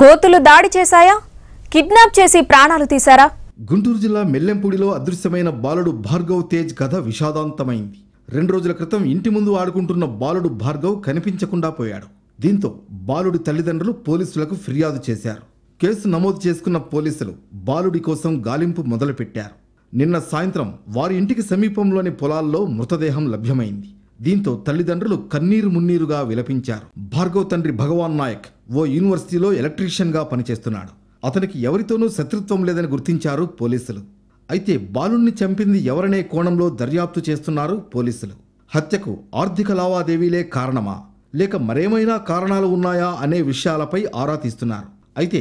కోతులు దాడి చేశాయా కిడ్నాప్ చేసి ప్రాణాలు తీశారా గుంటూరు జిల్లా మెల్లెంపూడిలో అదృశ్యమైన బాలుడు భార్గవ్ తేజ్ కథ విషాదాంతమైంది రెండు రోజుల క్రితం ఇంటి ముందు ఆడుకుంటున్న బాలుడు భార్గవ్ కనిపించకుండా పోయాడు దీంతో బాలుడి తల్లిదండ్రులు పోలీసులకు ఫిర్యాదు చేశారు కేసు నమోదు చేసుకున్న పోలీసులు బాలుడి కోసం గాలింపు మొదలుపెట్టారు నిన్న సాయంత్రం వారి ఇంటికి సమీపంలోని పొలాల్లో మృతదేహం లభ్యమైంది దీంతో తల్లిదండ్రులు కన్నీరు మున్నీరుగా విలపించారు భార్గవ్ తండ్రి భగవాన్ నాయక్ ఓ యూనివర్సిటీలో ఎలక్ట్రీషియన్గా పనిచేస్తున్నాడు అతనికి ఎవరితోనూ శత్రుత్వం లేదని గుర్తించారు పోలీసులు అయితే బాలుణ్ణి చంపింది ఎవరనే కోణంలో దర్యాప్తు చేస్తున్నారు పోలీసులు హత్యకు ఆర్థిక లావాదేవీలే కారణమా లేక మరేమైనా కారణాలు ఉన్నాయా అనే విషయాలపై ఆరా తీస్తున్నారు అయితే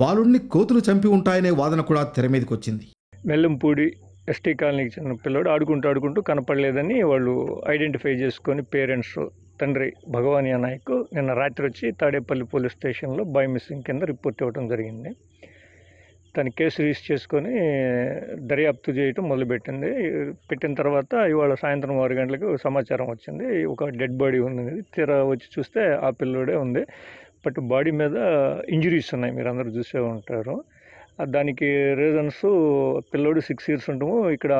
బాలుణ్ణి కోతులు చంపి ఉంటాయనే వాదన కూడా తెర మీదకొచ్చింది మెల్లంపూడి ఎస్టీ కాలనీకి చెందిన పిల్లడు ఆడుకుంటూ ఆడుకుంటూ కనపడలేదని వాళ్ళు ఐడెంటిఫై చేసుకొని పేరెంట్స్ తండ్రి భగవాని అనాయక్ నిన్న రాత్రి వచ్చి తాడేపల్లి పోలీస్ స్టేషన్లో బై మిస్సింగ్ కింద రిపోర్ట్ ఇవ్వడం జరిగింది తను కేసు రిజిస్టర్ చేసుకొని దర్యాప్తు చేయటం మొదలుపెట్టింది పెట్టిన తర్వాత ఇవాళ సాయంత్రం ఆరు గంటలకు సమాచారం వచ్చింది ఒక డెడ్ బాడీ ఉంది తీరా వచ్చి చూస్తే ఆ పిల్లోడే ఉంది బట్ బాడీ మీద ఇంజురీస్ ఉన్నాయి మీరు అందరూ చూసే ఉంటారు దానికి రీజన్స్ పిల్లోడు సిక్స్ ఇయర్స్ ఉంటాము ఇక్కడ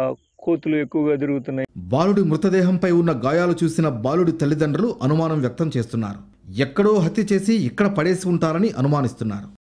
కోతులు ఎక్కువగా తిరుగుతున్నాయి బాలుడి మృతదేహంపై ఉన్న గాయాలు చూసిన బాలుడి తల్లిదండ్రులు అనుమానం వ్యక్తం చేస్తున్నారు ఎక్కడో హత్య చేసి ఇక్కడ పడేసి ఉంటారని అనుమానిస్తున్నారు